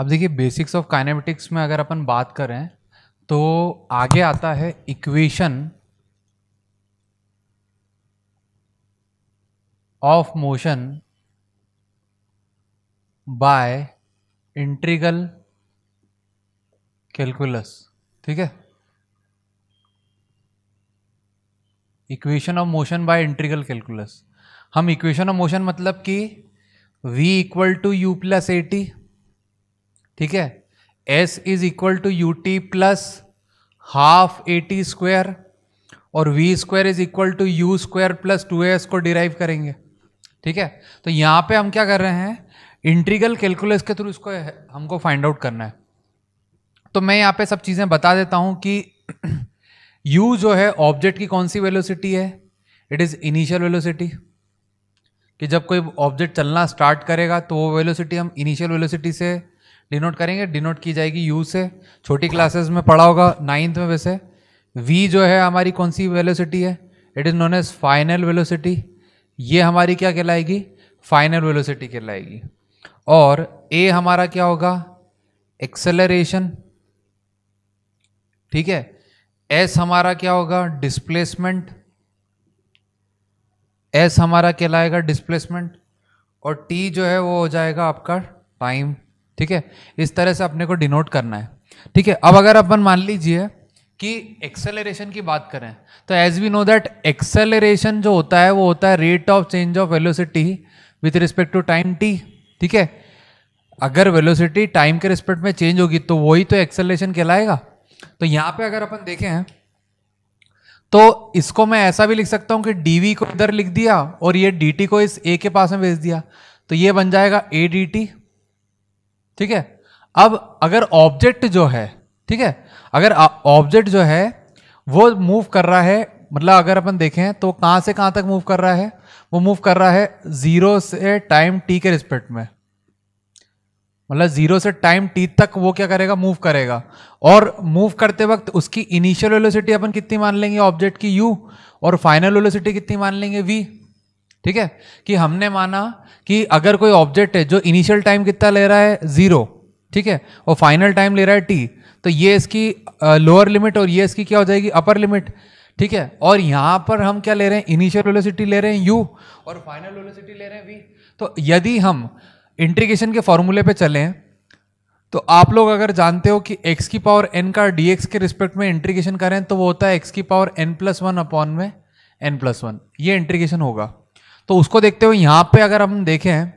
अब देखिए basics of kinematics में अगर अपन बात करें तो आगे आता है equation of motion by integral calculus ठीक है equation of motion by integral calculus हम इक्वेशन ऑफ मोशन मतलब कि v equal to U plus A T ठीक है S is equal to U T plus half A T square और V square is equal to U square plus two S को derive करेंगे ठीक है तो यहाँ पे हम क्या कर रहे हैं इंट्रीगल कैलकुलस के थ्रू इसको हमको फाइंड आउट करना है तो मैं यहाँ पे सब चीज़ें बता देता हूँ कि u जो है ऑब्जेक्ट की कौन सी वेलोसिटी है इट इज़ इनिशियल वेलोसिटी कि जब कोई ऑब्जेक्ट चलना स्टार्ट करेगा तो वो वेलोसिटी हम इनिशियल वेलोसिटी से डिनोट करेंगे डिनोट की जाएगी यू से छोटी क्लासेस में पढ़ा होगा नाइन्थ में वैसे वी जो है हमारी कौन सी वेलोसिटी है it is known as final velocity ये हमारी क्या कहलाएगी फाइनल वेलोसिटी कहलाएगी और ए हमारा क्या होगा एक्सेलरेशन ठीक है एस हमारा क्या होगा डिस्प्लेसमेंट एस हमारा कहलाएगा डिस्प्लेसमेंट और टी जो है वो हो जाएगा आपका टाइम ठीक है इस तरह से अपने को डिनोट करना है ठीक है अब अगर अपन मान लीजिए कि एक्सेलरेशन की बात करें तो as we know that acceleration जो होता है वो होता है rate of change of velocity with respect to time T ठीक है अगर वेलोसिटी टाइम के रिस्पेक्ट में चेंज होगी तो वही तो एक्सेलरेशन कहलाएगा तो यहाँ पे अगर अपन देखें तो इसको मैं ऐसा भी लिख सकता हूँ कि डी को इधर लिख दिया और ये डी को इस ए के पास में भेज दिया तो ये बन जाएगा ए डी टी ठीक है अब अगर ऑब्जेक्ट जो है ठीक है अगर ऑब्जेक्ट जो है वो मूव कर रहा है मतलब अगर अपन देखें तो कहाँ से कहाँ तक मूव कर रहा है वो मूव कर रहा है ज़ीरो से टाइम टी के रिस्पेक्ट में मतलब ज़ीरो से टाइम टी तक वो क्या करेगा मूव करेगा और मूव करते वक्त उसकी इनिशियल वेलोसिटी अपन कितनी मान लेंगे ऑब्जेक्ट की यू और फाइनल वेलोसिटी कितनी मान लेंगे वी ठीक है कि हमने माना कि अगर कोई ऑब्जेक्ट है जो इनिशियल टाइम कितना ले रहा है ज़ीरो ठीक है और फाइनल टाइम ले रहा है टी तो ये इसकी लोअर लिमिट और ये इसकी क्या हो जाएगी अपर लिमिट ठीक है और यहाँ पर हम क्या ले रहे हैं इनिशियल वेलोसिटी ले रहे हैं यू और फाइनल वेलोसिटी ले रहे हैं वी तो यदि हम इंट्रीगेशन के फॉर्मूले पे चलें तो आप लोग अगर जानते हो कि एक्स की पावर एन का डी के रिस्पेक्ट में इंट्रीगेशन करें तो वो होता है एक्स की power N plus one upon में एन प्लस वन ये इंट्रीगेशन होगा तो उसको देखते हुए यहाँ पे अगर हम देखें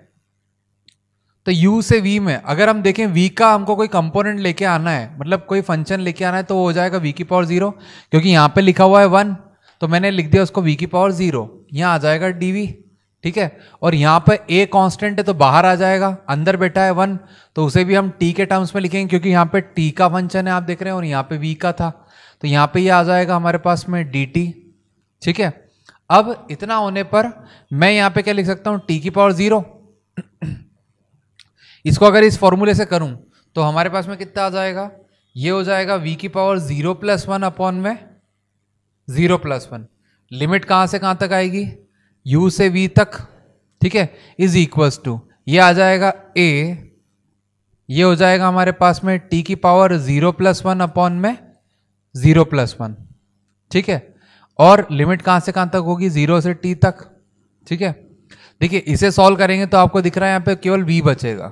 तो u से v में अगर हम देखें v का हमको कोई कंपोनेंट लेके आना है मतलब कोई फंक्शन लेके आना है तो वो हो जाएगा v की पावर जीरो क्योंकि यहाँ पे लिखा हुआ है वन तो मैंने लिख दिया उसको v की पावर जीरो यहाँ आ जाएगा dv ठीक है और यहाँ पर a कांस्टेंट है तो बाहर आ जाएगा अंदर बैठा है वन तो उसे भी हम t के टर्म्स में लिखेंगे क्योंकि यहाँ पर टी का फंक्शन है आप देख रहे हैं और यहाँ पर वी का था तो यहाँ पर ये यह आ जाएगा हमारे पास में डी ठीक है अब इतना होने पर मैं यहां पे क्या लिख सकता हूं टी की पावर जीरो इसको अगर इस फॉर्मूले से करूं तो हमारे पास में कितना आ जाएगा ये हो जाएगा वी की power zero plus one upon में जीरो प्लस वन लिमिट कहाँ से कहाँ तक आएगी यू से वी तक ठीक है इज इक्वल्स टू ये आ जाएगा ए ये हो जाएगा हमारे पास में टी की power zero plus one upon में जीरो प्लस वन ठीक है और लिमिट कहाँ से कहाँ तक होगी जीरो से टी तक ठीक है देखिए इसे सॉल्व करेंगे तो आपको दिख रहा है यहाँ पे केवल वी बचेगा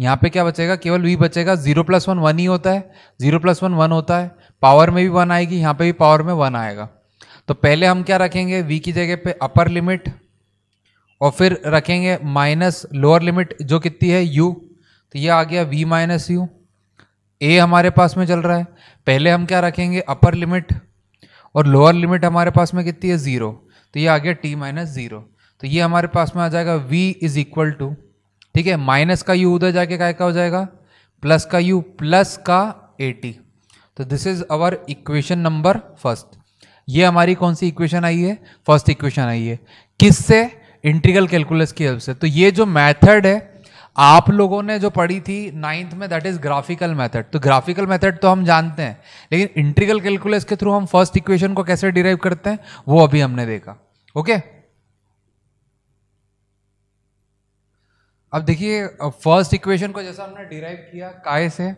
यहाँ पे क्या बचेगा केवल वी बचेगा जीरो प्लस वन वन ही होता है जीरो प्लस वन वन होता है पावर में भी वन आएगी यहाँ पे भी पावर में वन आएगा तो पहले हम क्या रखेंगे वी की जगह पे अपर लिमिट और फिर रखेंगे माइनस लोअर लिमिट जो कितनी है यू तो ये आ गया वी माइनस यू ए हमारे पास में चल रहा है पहले हम क्या रखेंगे अपर लिमिट और लोअर लिमिट हमारे पास में कितनी है ज़ीरो तो ये आ गया टी माइनस ज़ीरो तो ये हमारे पास में आ जाएगा वी इज इक्वल टू ठीक है माइनस का यू उधर जाके क्या का हो जाएगा प्लस का यू प्लस का एटी तो this is our equation number first ये हमारी कौन सी इक्वेशन आई है फर्स्ट इक्वेशन आई है किससे इंटीग्रल कैलकुलस की हेल्प से तो ये जो मैथड है आप लोगों ने जो पढ़ी थी नाइन्थ में दैट इज ग्राफिकल मेथड तो ग्राफिकल मेथड तो हम जानते हैं लेकिन इंट्रिकल कैलकुलस के थ्रू हम फर्स्ट इक्वेशन को कैसे डिराइव करते हैं वो अभी हमने देखा ओके अब देखिए फर्स्ट इक्वेशन को जैसा हमने डिराइव किया काय से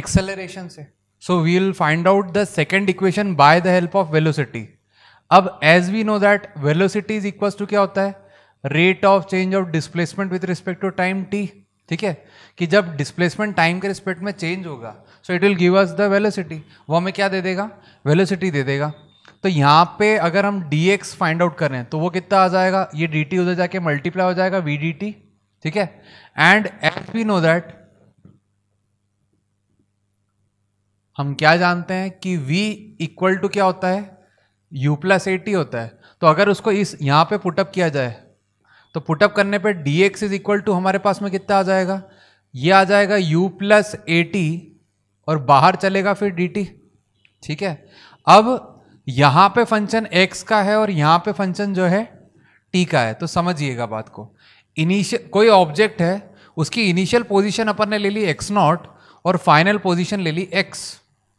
एक्सेलरेशन से so we will find out the second equation by the help of velocity अब as we know that velocity is equal to क्या होता है rate of change of displacement with respect to time T ठीक है कि जब displacement time के respect में चेंज होगा so it will give us the velocity वो हमें क्या दे देगा वेलोसिटी दे देगा तो यहाँ पे अगर हम डी एक्स फाइंड आउट करें तो वो कितना आ जाएगा ये डी टी उधर जाके मल्टीप्लाई हो जाएगा वी डी टी ठीक है and as we know that हम क्या जानते हैं कि v इक्वल टू क्या होता है u प्लस ए होता है तो अगर उसको इस यहाँ पे पुटअप किया जाए तो पुटअप करने पर D X is equal to हमारे पास में कितना आ जाएगा ये आ जाएगा यू प्लस ए टी और बाहर चलेगा फिर डी टी ठीक है अब यहाँ पे फंक्शन x का है और यहाँ पे फंक्शन जो है t का है तो समझिएगा बात को इनिशियल कोई ऑब्जेक्ट है उसकी इनिशियल पोजीशन अपन ने ले ली x नॉट और फाइनल पोजीशन ले ली x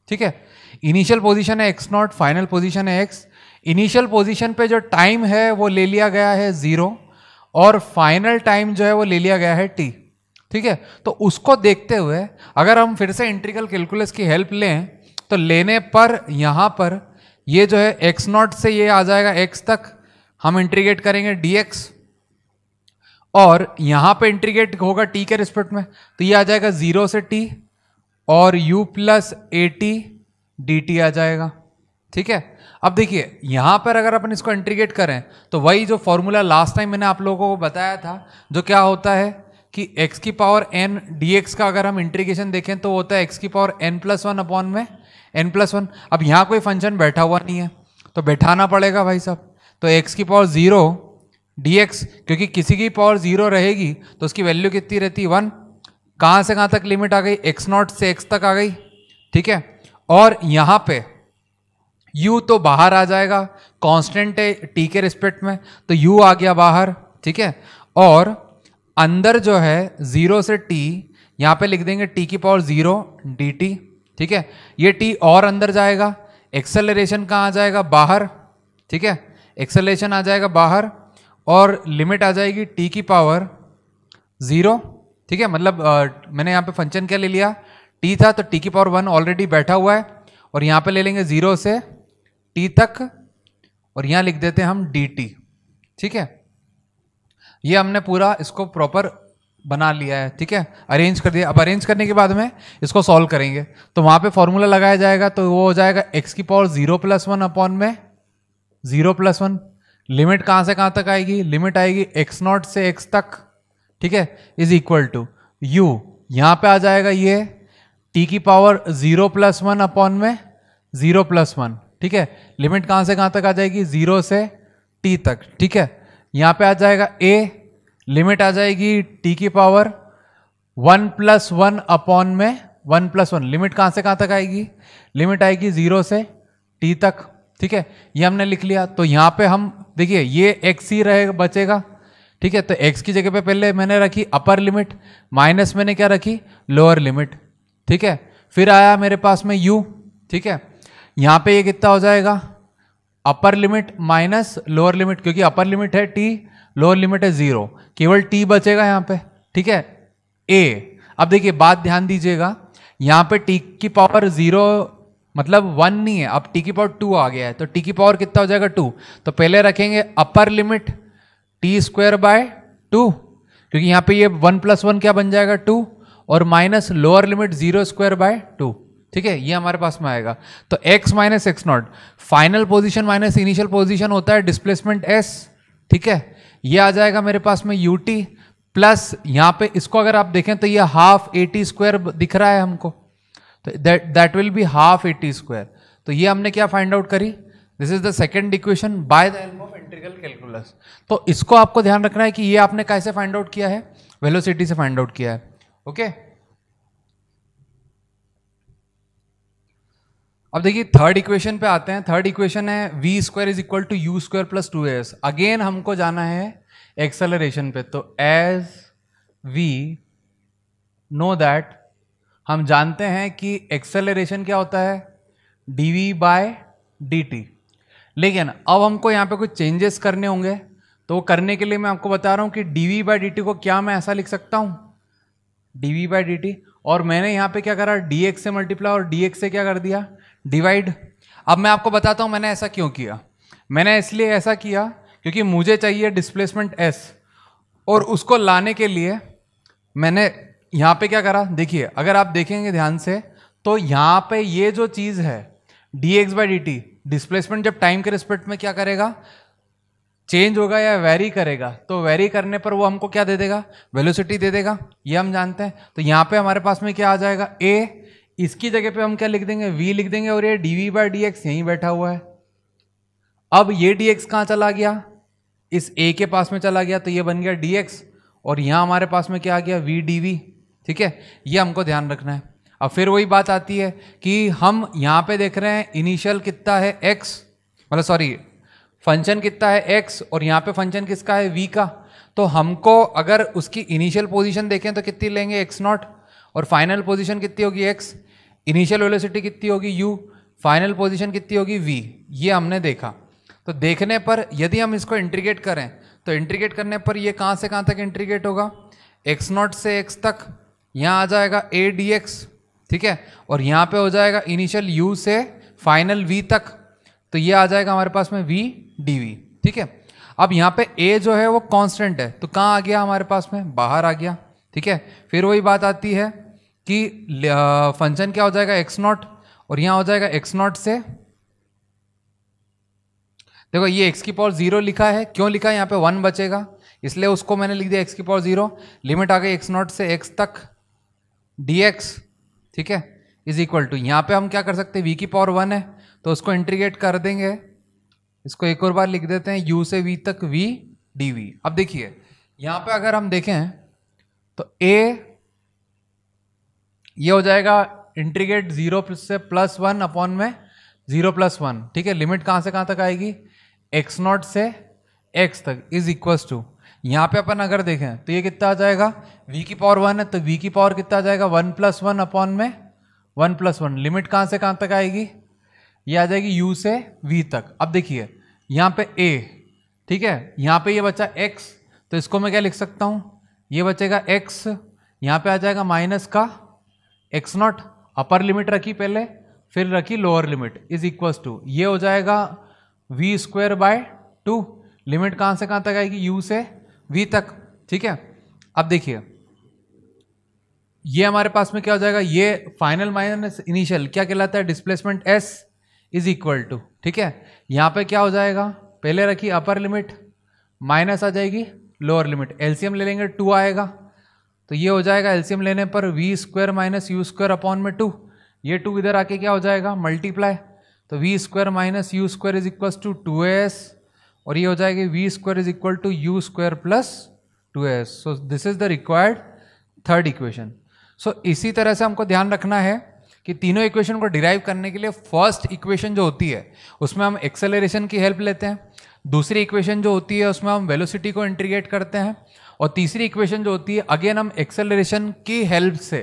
ठीक है इनिशियल पोजीशन है x नॉट फाइनल पोजीशन है x इनिशियल पोजीशन पे जो टाइम है वो ले लिया गया है ज़ीरो और फाइनल टाइम जो है वो ले लिया गया है टी ठीक है तो उसको देखते हुए अगर हम फिर से इंट्रिकल कैलकुलस की हेल्प लें तो लेने पर यहाँ पर ये जो है एक्स नॉट से ये आ जाएगा एक्स तक हम इंट्रीगेट करेंगे डी एक्स और यहाँ पे इंट्रीगेट होगा टी के रिस्पेक्ट में तो ये आ जाएगा जीरो से टी और U plus A T D T आ जाएगा ठीक है अब देखिए यहाँ पर अगर अपन इसको इंट्रीगेट करें तो वही जो फॉर्मूला लास्ट टाइम मैंने आप लोगों को बताया था जो क्या होता है कि x की पावर n dx का अगर हम इंट्रीगेशन देखें तो होता है x की power n plus one upon में n प्लस वन अब यहाँ कोई फंक्शन बैठा हुआ नहीं है तो बैठाना पड़ेगा भाई साहब तो x की पावर ज़ीरो dx क्योंकि किसी की पावर ज़ीरो रहेगी तो उसकी वैल्यू कितनी रहती है वन कहाँ से कहाँ तक लिमिट आ गई एक्स नॉट से एक्स तक आ गई ठीक है और यहाँ पर यू तो बाहर आ जाएगा कॉन्स्टेंट है टी के रिस्पेक्ट में तो यू आ गया बाहर ठीक है और अंदर जो है ज़ीरो से टी यहाँ पे लिख देंगे टी की पावर ज़ीरो डी टी ठीक है ये टी और अंदर जाएगा एक्सेलरेशन कहाँ आ जाएगा बाहर ठीक है एक्सेलरेशन आ जाएगा बाहर और लिमिट आ जाएगी टी की पावर ज़ीरो ठीक है मतलब आ, मैंने यहाँ पे फंक्शन क्या ले लिया टी था तो टी की पावर वन ऑलरेडी बैठा हुआ है और यहाँ पे ले लेंगे ज़ीरो से टी तक और यहाँ लिख देते हैं हम डी टी ठीक है ये हमने पूरा इसको प्रॉपर बना लिया है ठीक है अरेंज कर दिया अब अरेंज करने के बाद में इसको सॉल्व करेंगे तो वहाँ पे फॉर्मूला लगाया जाएगा तो वो हो जाएगा एक्स की power zero plus one upon में जीरो प्लस वन लिमिट कहाँ से कहाँ तक आएगी लिमिट आएगी एक्स नॉट से एक्स तक ठीक है इज इक्वल टू यू यहाँ पे आ जाएगा ये टी की power zero plus one upon में जीरो प्लस वन ठीक है लिमिट कहाँ से कहाँ तक आ जाएगी जीरो से टी तक ठीक है यहाँ पे आ जाएगा ए लिमिट आ जाएगी टी की power one plus one upon में वन प्लस वन लिमिट कहाँ से कहाँ तक आएगी लिमिट आएगी जीरो से टी तक ठीक है ये हमने लिख लिया तो यहाँ पे हम देखिए ये एक्स ही रहेगा बचेगा ठीक है तो एक्स की जगह पे पहले मैंने रखी अपर लिमिट माइनस मैंने क्या रखी लोअर लिमिट ठीक है फिर आया मेरे पास में यू ठीक है यहां पे ये कितना हो जाएगा upper limit minus lower limit क्योंकि अपर लिमिट है टी लोअर लिमिट है जीरो केवल टी बचेगा यहां पे ठीक है ए अब देखिए बात ध्यान दीजिएगा यहां पे टी की पावर जीरो मतलब वन नहीं है अब टी की पावर टू आ गया है तो टी की पावर कितना हो जाएगा टू तो पहले रखेंगे upper limit T square by two क्योंकि यहाँ पे ये वन प्लस वन क्या बन जाएगा टू और minus lower limit zero square by two ठीक है ये हमारे पास में आएगा तो x minus X naught final position minus initial position होता है डिस्प्लेसमेंट s ठीक है ये आ जाएगा मेरे पास में ut प्लस यहाँ पे इसको अगर आप देखें तो ये हाफ ए टी स्क्वायर दिख रहा है हमको तो that will be half A T square तो ये हमने क्या फाइंड आउट करी this is the second equation by the help of integral calculus तो इसको आपको ध्यान रखना है कि ये आपने कैसे फाइंड आउट किया है वेलोसिटी से फाइंड आउट किया है ओके okay? अब देखिए थर्ड इक्वेशन पे आते हैं थर्ड इक्वेशन है V square is equal to U square plus two S again हमको जाना है एक्सेलरेशन पे तो एज वी नो दैट हम जानते हैं कि एक्सेलरेशन क्या होता है D V by D T लेकिन अब हमको यहाँ पे कुछ चेंजेस करने होंगे तो वो करने के लिए मैं आपको बता रहा हूँ कि D V by D T को क्या मैं ऐसा लिख सकता हूँ D V by D T और मैंने यहाँ पे क्या करा डी एक्स से मल्टीप्लाई और डी एक्स से क्या कर दिया डिवाइड अब मैं आपको बताता हूँ मैंने ऐसा क्यों किया मैंने इसलिए ऐसा किया क्योंकि मुझे चाहिए डिस्प्लेसमेंट एस और उसको लाने के लिए मैंने यहाँ पे क्या करा देखिए अगर आप देखेंगे ध्यान से तो यहाँ पे ये जो चीज़ है D X by D T displacement जब टाइम के रिस्पेक्ट में क्या करेगा चेंज होगा या वेरी करेगा तो वेरी करने पर वो हमको क्या दे देगा वेलोसिटी दे देगा ये हम जानते हैं तो यहाँ पे हमारे पास में क्या आ जाएगा ए इसकी जगह पे हम क्या लिख देंगे वी लिख देंगे और ये D V by D X यहीं बैठा हुआ है अब ये डी एक्स कहाँ चला गया इस ए के पास में चला गया तो ये बन गया एक्स और यहाँ हमारे पास में क्या आ गया वी डी वी ठीक है ये हमको ध्यान रखना है अब फिर वही बात आती है कि हम यहाँ पे देख रहे हैं इनिशियल कितना है एक्स मतलब सॉरी फंक्शन कितना है एक्स और यहाँ पे फंक्शन किसका है वी का तो हमको अगर उसकी इनिशियल पोजीशन देखें तो कितनी लेंगे एक्स नॉट और फाइनल पोजिशन कितनी होगी एक्स इनिशियल वेलोसिटी कितनी होगी यू फाइनल पोजिशन कितनी होगी वी ये हमने देखा तो देखने पर यदि हम इसको इंट्रीगेट करें तो इंट्रीगेट करने पर ये कहाँ से कहाँ तक इंट्रीगेट होगा एक्स नॉट से एक्स तक यहाँ आ जाएगा ए डी एक्स ठीक है और यहाँ पे हो जाएगा इनिशियल यू से फाइनल वी तक तो ये आ जाएगा हमारे पास में वी डी वी ठीक है अब यहाँ पे ए जो है वो कांस्टेंट है तो कहाँ आ गया हमारे पास में बाहर आ गया ठीक है फिर वही बात आती है कि फंक्शन क्या हो जाएगा एक्स नॉट और यहाँ हो जाएगा एक्स नॉट से देखो ये एक्स की पावर जीरो लिखा है क्यों लिखा है यहाँ पे वन बचेगा इसलिए उसको मैंने लिख दिया एक्स की पावर जीरो लिमिट आ गई एक्स नॉट से एक्स तक डी एक्स ठीक है इज इक्वल टू यहाँ पे हम क्या कर सकते हैं वी की पावर वन है तो उसको इंट्रीग्रेट कर देंगे इसको एक और बार लिख देते हैं यू से वी तक वी डी वी अब देखिए यहाँ पर अगर हम देखें तो ए ये हो जाएगा इंटीग्रेट जीरो से प्लस वन अपॉन में जीरो प्लस वन ठीक है लिमिट कहाँ से कहाँ तक आएगी एक्स नॉट से एक्स तक इज इक्वल्स टू यहाँ पे अपन अगर देखें तो ये कितना आ जाएगा वी की पावर वन है तो वी की पावर कितना आ जाएगा वन प्लस वन अपॉन में वन प्लस वन लिमिट कहाँ से कहाँ तक आएगी ये आ जाएगी यू से वी तक अब देखिए यहाँ पे ए ठीक है यहाँ पे ये बचा एक्स तो इसको मैं क्या लिख सकता हूँ ये बचेगा x यहाँ पे आ जाएगा माइनस का x नॉट अपर लिमिट रखी पहले फिर रखी lower limit is equals to ये हो जाएगा V square by two limit कहाँ से कहाँ तक आएगी u से v तक ठीक है अब देखिए ये हमारे पास में क्या हो जाएगा ये फाइनल माइनस इनिशियल क्या कहलाता है displacement s is equal to ठीक है यहाँ पे क्या हो जाएगा पहले रखी अपर लिमिट माइनस आ जाएगी लोअर लिमिट एल्सीयम ले लेंगे टू आएगा तो ये हो जाएगा एलसीएम लेने पर V square minus U square upon में टू ये टू इधर आके क्या हो जाएगा मल्टीप्लाई तो V square minus U square is equal to two S और ये हो जाएगी V square is equal to U square plus two S so this is the required third equation so इसी तरह से हमको ध्यान रखना है कि तीनों इक्वेशन को डिराइव करने के लिए फर्स्ट इक्वेशन जो होती है उसमें हम एक्सेलरेशन की हेल्प लेते हैं दूसरी इक्वेशन जो होती है उसमें हम वेलोसिटी को इंटीग्रेट करते हैं और तीसरी इक्वेशन जो होती है अगेन हम एक्सेलरेशन की हेल्प से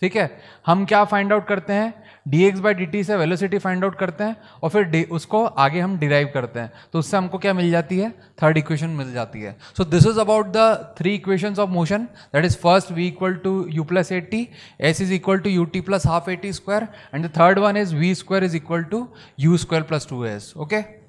ठीक है हम क्या फाइंड आउट करते हैं D X by D T से वेलोसिटी फाइंड आउट करते हैं और फिर डी उसको आगे हम डिराइव करते हैं तो उससे हमको क्या मिल जाती है थर्ड इक्वेशन मिल जाती है so this is about the three equations of motion that is first V equal to U plus A T S is equal to U T plus half A T square and the third one is V square is equal to U square plus two S okay